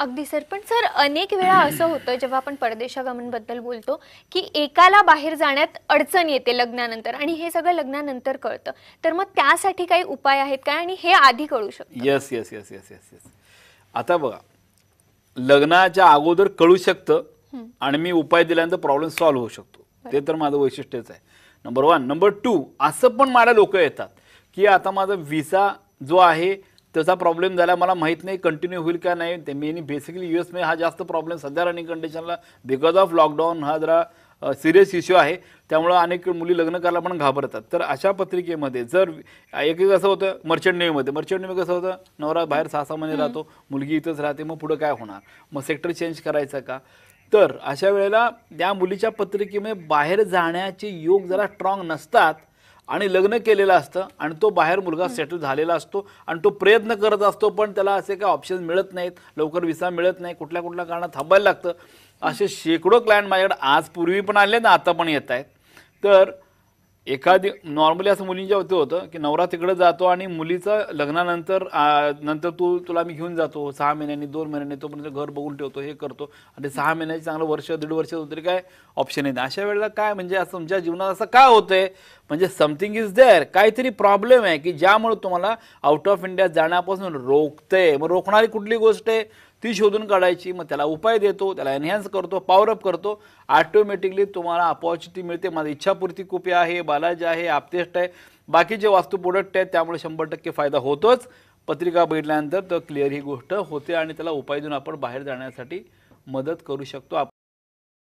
अगदी सर पण सर अनेक वेळा असं होतं जेव्हा आपण परदेशागमनबद्दल बोलतो की एकाला बाहेर जाण्यात अडचण येते लग्नानंतर आणि हे सगळं लग्नानंतर कळतं तर मग त्यासाठी काही उपाय आहेत काय आणि हे आधी कळू शकतो yes yes yes yes yes yes आता बघा लग्नाच्या अगोदर कळू शकतं आणि मी उपाय दिल्यानंतर प्रॉब्लेम सॉल्व्ह होऊ शकतो ते तर माझं वैशिष्ट्यच आहे नंबर वन नंबर टू असं पण मला लोक येतात की आता माझा व्हिसा जो आहे त्याचा प्रॉब्लेम झाला मला माहीत नाही कंटिन्यू होईल का नाही ते मेनी बेसिकली यू एसमध्ये हा जास्त प्रॉब्लेम सध्या रनिंग कंडिशनला बिकॉज ऑफ लॉकडाऊन हा जरा सिरियस इश्यू आहे त्यामुळं अनेक मुली लग्न करायला पण घाबरतात तर अशा पत्रिकेमध्ये जर एक एक असं होतं मर्चंट नेव्हीमध्ये मर्चंट नेव्ही कसं होतं नवरा बाहेर सहा सहा महिने राहतो मुलगी इथंच राहते मग पुढं काय होणार मग सेक्टर चेंज करायचं का तर अशा वेळेला त्या मुलीच्या पत्रिकेमध्ये बाहेर जाण्याचे योग जरा स्ट्रॉंग नसतात आणि लग्न केलेलं असतं आणि तो बाहेर मुलगा सेटल झालेला असतो आणि तो प्रयत्न करत असतो पण त्याला असे काही ऑप्शन मिळत नाहीत लवकर विसा मिळत नाही कुठल्या कुठल्या कारणात थांबायला लागतं असे शेकडो क्लायंट माझ्याकडे आज पूर्वी पण आले ना आता पण येत आहेत तर एखादी नॉर्मली असं मुलींच्या होतं होतं की नवरा तिकडे जातो आणि मुलीचं लग्नानंतर नंतर तू तुला मी घेऊन जातो सहा महिन्यांनी दोन महिन्यांनी तोपर्यंत घर बघून ठेवतो हे करतो आणि सहा महिन्याचे चांगलं वर्ष दीड वर्ष तरी काय ऑप्शन येते अशा वेळेला काय म्हणजे असं तुमच्या जीवनात असं काय होतंय म्हणजे समथिंग इज देअर काहीतरी प्रॉब्लेम आहे की ज्यामुळे तुम्हाला आउट ऑफ इंडिया जाण्यापासून रोखतंय मग रोखणारी कुठली गोष्ट आहे ती शोधून काढायची मग त्याला उपाय देतो त्याला एनहॅन्स करतो अप करतो ऑटोमॅटिकली तुम्हाला अपॉर्च्युनिटी मिळते माझी इच्छापूर्ती कुपी आहे बालाजी आहे आपतेष्ट आहे जे वास्तू प्रोडक्ट आहेत त्यामुळे शंभर टक्के फायदा होतोच पत्रिका बघितल्यानंतर तर क्लिअर ही गोष्ट होते आणि त्याला उपाय देऊन आपण बाहेर जाण्यासाठी मदत करू शकतो आप